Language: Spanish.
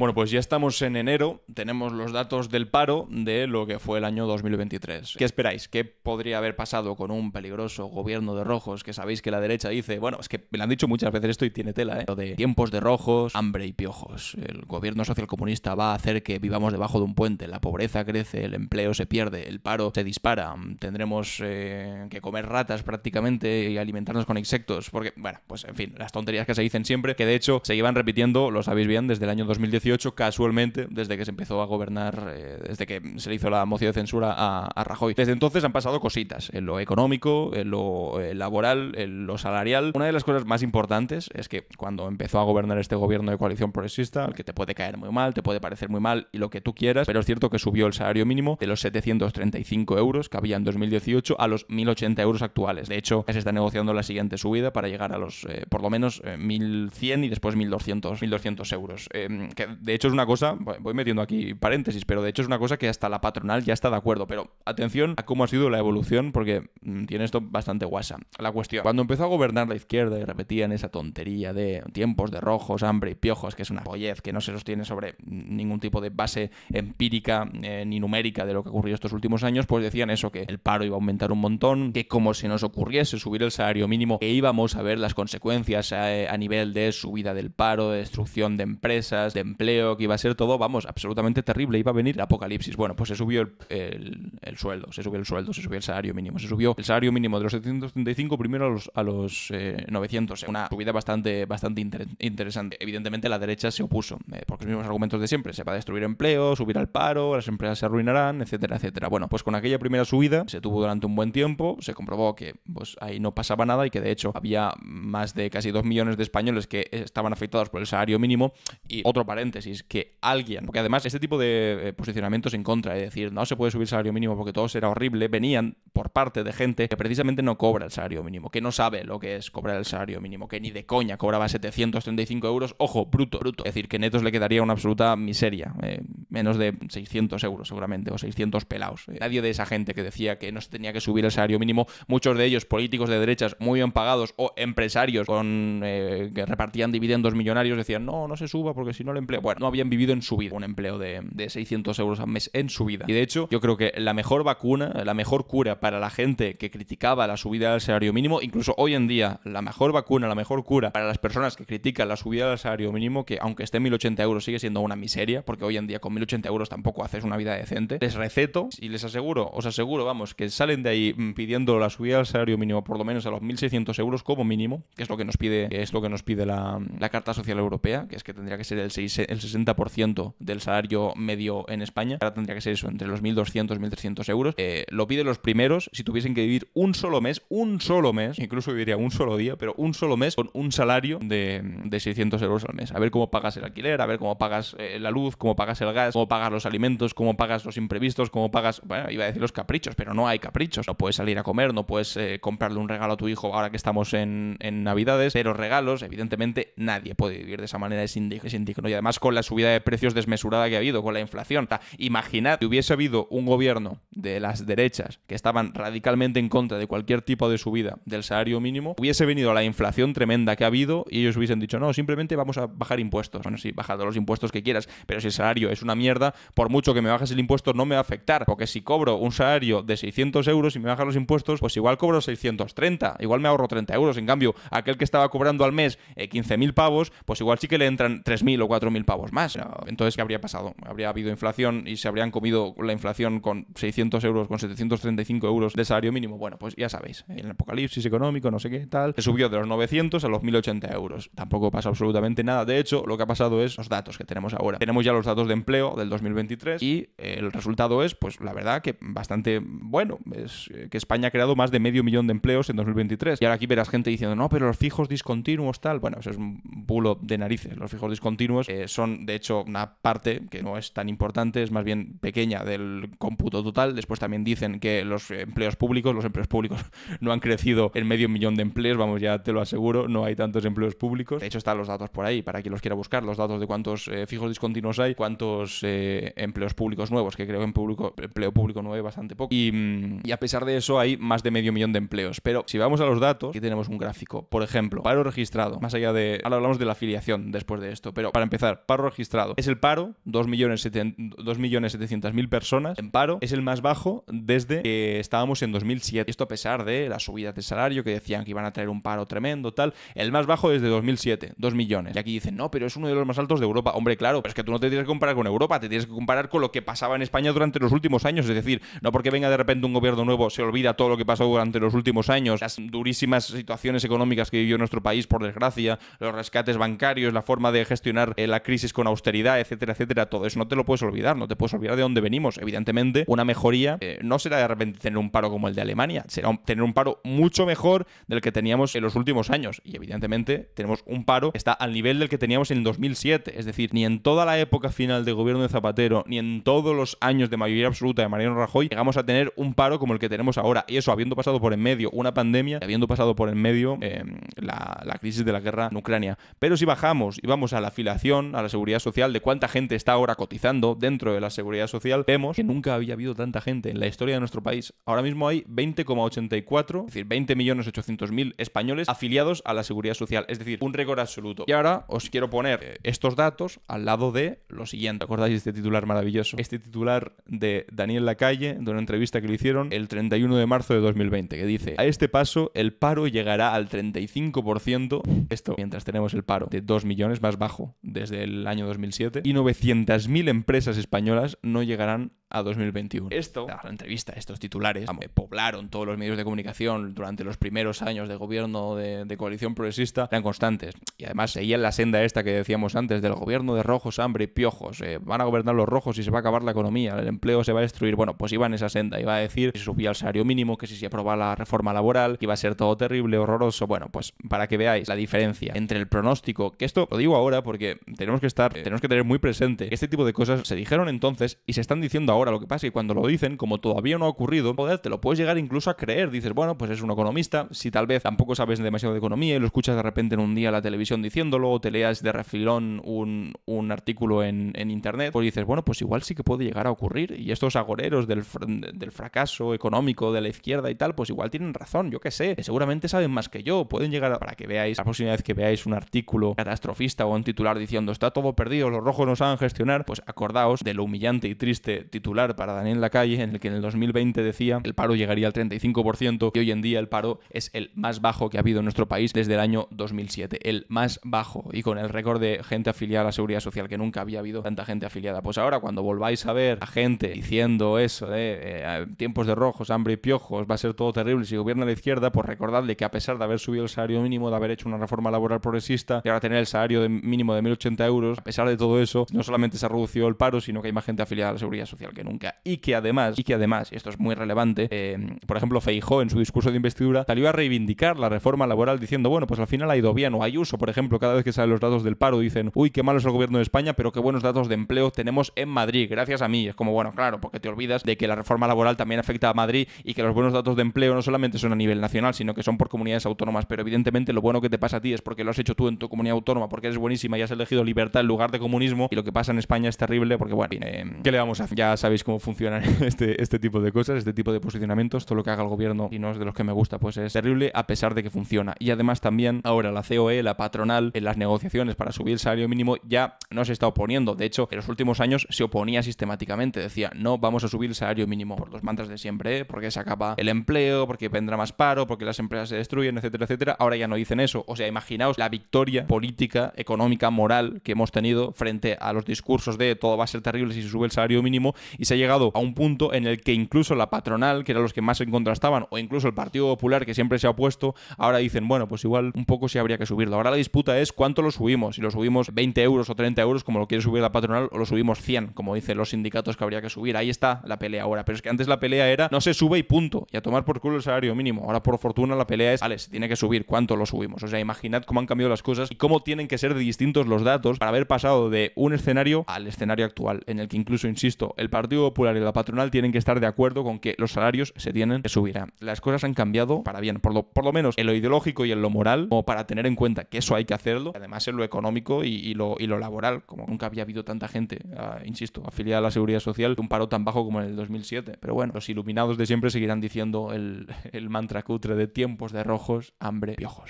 Bueno, pues ya estamos en enero, tenemos los datos del paro de lo que fue el año 2023. ¿Qué esperáis? ¿Qué podría haber pasado con un peligroso gobierno de rojos que sabéis que la derecha dice, bueno, es que me lo han dicho muchas veces esto y tiene tela, ¿eh? Lo de tiempos de rojos, hambre y piojos. El gobierno socialcomunista va a hacer que vivamos debajo de un puente, la pobreza crece, el empleo se pierde, el paro se dispara, tendremos eh, que comer ratas prácticamente y alimentarnos con insectos, porque, bueno, pues en fin, las tonterías que se dicen siempre, que de hecho se iban repitiendo, lo sabéis bien, desde el año 2018 casualmente, desde que se empezó a gobernar, eh, desde que se le hizo la moción de censura a, Rajoy. Desde entonces han pasado cositas, en lo económico, en lo eh, laboral, en lo salarial. Una de las cosas más importantes es que cuando empezó a gobernar este gobierno de coalición progresista, al que te puede caer muy mal, te puede parecer muy mal y lo que tú quieras, pero es cierto que subió el salario mínimo de los 735 euros que había en 2018 a los 1.080 euros actuales. De hecho, se está negociando la siguiente subida para llegar a los, eh, por lo menos, 1.100 y después 1.200, 1.200 euros. Em, de hecho es una cosa, voy metiendo aquí paréntesis, pero de hecho es una cosa que hasta la patronal ya está de acuerdo. Pero atención a cómo ha sido la evolución, porque mm, tiene esto bastante guasa. La cuestión, cuando empezó a gobernar la izquierda y repetían esa tontería de tiempos de rojos, hambre y piojos, que es una pollez que no se sostiene sobre ningún tipo de base empírica eh, ni numérica de lo que ha ocurrido estos últimos años, pues decían eso, que el paro iba a aumentar un montón, que como se nos ocurriese subir el salario mínimo, que íbamos a ver las consecuencias a, eh, a nivel de subida del paro, de destrucción de empresas, de empleo que iba a ser todo, vamos, absolutamente terrible, iba a venir el apocalipsis. Bueno, pues se subió el, sueldo, se subió el sueldo, se subió el salario mínimo, se subió el salario mínimo de los 735 primero a los, a los 900, eh, una subida bastante, bastante interesante. Evidentemente la derecha se opuso, eh, Porque los mismos argumentos de siempre, se va a destruir empleo, subir al paro, las empresas se arruinarán, etcétera, etcétera. Bueno, pues con aquella primera subida se tuvo durante un buen tiempo, se comprobó que pues ahí no pasaba nada y que de hecho había más de casi 2 millones de españoles que estaban afectados por el salario mínimo y otro paréntesis que alguien, porque además este tipo de eh, posicionamientos en contra, de decir, no se puede subir salario mínimo porque todo será horrible, venían por parte de gente que precisamente no cobra el salario mínimo, que no sabe lo que es cobrar el salario mínimo, que ni de coña cobraba 735 euros, ojo, bruto, bruto. Es decir, que netos le quedaría una absoluta miseria. Eh, menos de 600 euros seguramente, o 600 pelados. Eh, nadie de esa gente que decía que no se tenía que subir el salario mínimo, muchos de ellos políticos de derechas muy bien pagados o empresarios eh, que repartían dividendos millonarios, decían, no, no se suba porque si no el empleo... Bueno, no habían vivido en su vida un empleo de, de 600 euros al mes en su vida. Y de hecho, yo creo que la mejor vacuna, la mejor cura para la gente que criticaba la subida del salario mínimo, incluso hoy en día, la mejor vacuna, la mejor cura para las personas que critican la subida del salario mínimo, que aunque esté en 1.080 euros sigue siendo una miseria, porque hoy en día con 80 euros tampoco haces una vida decente. Les receto y les aseguro, os aseguro, vamos, que salen de ahí mm, pidiendo la subida al salario mínimo por lo menos a los 1.600 euros como mínimo, que es lo que nos pide, es lo que nos pide la, Carta Social Europea, que es que tendría que ser el, 60% del salario medio en España. Ahora tendría que ser eso, entre los 1.200 y 1.300 euros. Eh, lo piden los primeros si tuviesen que vivir un solo mes, un solo mes, incluso viviría un solo día, pero un solo mes con un salario de, 600 euros al mes. A ver cómo pagas el alquiler, a ver cómo pagas eh, la luz, cómo pagas el gas cómo pagas los alimentos, cómo pagas los imprevistos, cómo pagas, bueno, iba a decir los caprichos, pero no hay caprichos. No puedes salir a comer, no puedes eh, comprarle un regalo a tu hijo ahora que estamos en, en Navidades, pero regalos, evidentemente nadie puede vivir de esa manera, es indigno. Y además con la subida de precios desmesurada que ha habido, con la inflación. O imaginad que hubiese habido un gobierno de las derechas que estaban radicalmente en contra de cualquier tipo de subida del salario mínimo, hubiese venido la inflación tremenda que ha habido y ellos hubiesen dicho, no, simplemente vamos a bajar impuestos. Bueno, sí, todos los impuestos que quieras, pero si el salario es una mierda, por mucho que me bajes el impuesto no me va a afectar, porque si cobro un salario de 600 euros y me bajan los impuestos, pues igual cobro 630, igual me ahorro 30 euros, en cambio, aquel que estaba cobrando al mes 15.000 eh, pavos, pues igual sí que le entran 3.000 o 4.000 pavos más. Entonces, ¿qué habría pasado? Habría habido inflación y se habrían comido la inflación con 600 euros, con 735 euros de salario mínimo. Bueno, pues ya sabéis, el apocalipsis económico, no sé qué tal, se subió de los 900 a los 1.080 euros. Tampoco pasa absolutamente nada. De hecho, lo que ha pasado es los datos que tenemos ahora. Tenemos ya los datos de empleo del 2023 y el resultado es, pues la verdad que bastante bueno, es eh, que España ha creado más de medio millón de empleos en 2023. Y ahora aquí verás gente diciendo, no, pero los fijos discontinuos tal, bueno, eso es un bulo de narices. Los fijos discontinuos eh, son, de hecho, una parte que no es tan importante, es más bien pequeña del cómputo total. Después también dicen que los empleos públicos, los empleos públicos no han crecido en medio millón de empleos, vamos, ya te lo aseguro, no hay tantos empleos públicos. De hecho, están los datos por ahí, para quien los quiera buscar, los datos de cuántos eh, fijos discontinuos hay, cuántos eh, empleos públicos nuevos, que creo que en público, empleo público nuevo hay bastante poco. Mm, y, a pesar de eso hay más de medio millón de empleos. Pero si vamos a los datos, aquí tenemos un gráfico. Por ejemplo, paro registrado, más allá de... Ahora hablamos de la afiliación después de esto, pero para empezar, paro registrado. Es el paro, 2.700.000 personas en paro. Es el más bajo desde que estábamos en 2007. Esto a pesar de la subida de salario, que decían que iban a traer un paro tremendo, tal. El más bajo desde 2007, 2 millones. Y aquí dicen, no, pero es uno de los más altos de Europa. Hombre, claro, pero es que tú no te tienes que comparar con Europa te tienes que comparar con lo que pasaba en España durante los últimos años. Es decir, no porque venga de repente un gobierno nuevo se olvida todo lo que pasó durante los últimos años, las durísimas situaciones económicas que vivió nuestro país, por desgracia, los rescates bancarios, la forma de gestionar eh, la crisis con austeridad, etcétera, etcétera. Todo eso no te lo puedes olvidar, no te puedes olvidar de dónde venimos. Evidentemente, una mejoría eh, no será de repente tener un paro como el de Alemania, será tener un paro mucho mejor del que teníamos en los últimos años. Y evidentemente tenemos un paro que está al nivel del que teníamos en 2007. Es decir, ni en toda la época final de gobierno de Zapatero, ni en todos los años de mayoría absoluta de Mariano Rajoy, llegamos a tener un paro como el que tenemos ahora. Y eso, habiendo pasado por en medio una pandemia, habiendo pasado por en medio em, la, crisis de la guerra en Ucrania. Pero si bajamos y vamos a la afiliación, a la seguridad social, de cuánta gente está ahora cotizando dentro de la seguridad social, vemos que nunca había habido tanta gente en la historia de nuestro país. Ahora mismo hay 20,84, es decir, 20.800.000 españoles afiliados a la seguridad social. Es decir, un récord absoluto. Y ahora os quiero poner eh, estos datos al lado de lo siguiente este titular maravilloso? Este titular de Daniel Lacalle, de una entrevista que le hicieron el 31 de marzo de 2020, que dice, a este paso el paro llegará al 35%, esto mientras tenemos el paro de 2 millones más bajo desde el año 2007, y 900.000 empresas españolas no llegarán a 2021. Esto, la entrevista, estos titulares, vamos, poblaron todos los medios de comunicación durante los primeros años de gobierno de, coalición progresista, eran constantes. Y además seguían la senda esta que decíamos antes, del gobierno de rojos, hambre y piojos. Eh, van a gobernar los rojos y se va a acabar la economía, el empleo se va a destruir. Bueno, pues iba en esa senda, iba a decir que si subía el salario mínimo, que si se aprobaba la reforma laboral, que iba a ser todo terrible, horroroso. Bueno, pues para que veáis la diferencia entre el pronóstico, que esto lo digo ahora porque tenemos que estar, tenemos que tener muy presente que este tipo de cosas se dijeron entonces y se están diciendo ahora Ahora lo que pasa es que cuando lo dicen, como todavía no ha ocurrido, poder, te lo puedes llegar incluso a creer. Dices, bueno, pues es un economista. Si tal vez tampoco sabes demasiado de economía y lo escuchas de repente en un día en la televisión diciéndolo, o te leas de refilón un, artículo en, internet, pues dices, bueno, pues igual sí que puede llegar a ocurrir. Y estos agoreros del, fracaso económico de la izquierda y tal, pues igual tienen razón, yo qué sé. Seguramente saben más que yo. Pueden llegar a, para que veáis, la próxima vez que veáis un artículo catastrofista o un titular diciendo está todo perdido, los rojos no saben gestionar, pues acordaos de lo humillante y triste titular para Daniel Lacalle en el que en el 2020 decía el paro llegaría al 35% y hoy en día el paro es el más bajo que ha habido en nuestro país desde el año 2007, el más bajo y con el récord de gente afiliada a la seguridad social que nunca había habido tanta gente afiliada. Pues ahora cuando volváis a ver a gente diciendo eso de eh, eh, tiempos de rojos, hambre y piojos, va a ser todo terrible si gobierna la izquierda, pues recordadle que a pesar de haber subido el salario mínimo, de haber hecho una reforma laboral progresista y ahora tener el salario de mínimo de 1.080 euros, a pesar de todo eso, no solamente se ha reducido el paro, sino que hay más gente afiliada a la seguridad social. Que nunca. Y que además, y que además, y esto es muy relevante, eh, por ejemplo, Feijó en su discurso de investidura salió a reivindicar la reforma laboral diciendo, bueno, pues al final ha ido bien, o uso, por ejemplo, cada vez que salen los datos del paro dicen, uy, qué malo es el gobierno de España, pero qué buenos datos de empleo tenemos en Madrid, gracias a mí. Es como, bueno, claro, porque te olvidas de que la reforma laboral también afecta a Madrid y que los buenos datos de empleo no solamente son a nivel nacional, sino que son por comunidades autónomas, pero evidentemente lo bueno que te pasa a ti es porque lo has hecho tú en tu comunidad autónoma, porque eres buenísima y has elegido libertad en lugar de comunismo, y lo que pasa en España es terrible, porque bueno, eh, ¿qué le vamos a Ya Veis cómo funcionan este, este tipo de cosas, este tipo de posicionamientos, todo lo que haga el gobierno y no es de los que me gusta, pues es terrible a pesar de que funciona. Y además también ahora la COE, la patronal, en las negociaciones para subir el salario mínimo ya no se está oponiendo. De hecho, en los últimos años se oponía sistemáticamente. Decía, no, vamos a subir el salario mínimo por los mantras de siempre, ¿eh? porque se acaba el empleo, porque vendrá más paro, porque las empresas se destruyen, etcétera, etcétera. Ahora ya no dicen eso. O sea, imaginaos la victoria política, económica, moral que hemos tenido frente a los discursos de todo va a ser terrible si se sube el salario mínimo y se ha llegado a un punto en el que incluso la patronal, que eran los que más se contrastaban, o incluso el Partido Popular, que siempre se ha opuesto, ahora dicen, bueno, pues igual un poco sí habría que subirlo. Ahora la disputa es cuánto lo subimos, si lo subimos 20 euros o 30 euros, como lo quiere subir la patronal, o lo subimos 100, como dicen los sindicatos que habría que subir. Ahí está la pelea ahora, pero es que antes la pelea era no se sube y punto, y a tomar por culo el salario mínimo. Ahora, por fortuna, la pelea es, vale, se tiene que subir, ¿cuánto lo subimos? O sea, imaginad cómo han cambiado las cosas y cómo tienen que ser distintos los datos para haber pasado de un escenario al escenario actual, en el que incluso, insisto, el partido Partido Popular y la patronal tienen que estar de acuerdo con que los salarios se tienen que subir. Las cosas han cambiado para bien, por lo, por lo menos en lo ideológico y en lo moral, como para tener en cuenta que eso hay que hacerlo, además en lo económico y, lo, y lo laboral, como nunca había habido tanta gente, insisto, afiliada a la seguridad social, un paro tan bajo como en el 2007. Pero bueno, los iluminados de siempre seguirán diciendo el, el mantra cutre de tiempos de rojos, hambre, piojos.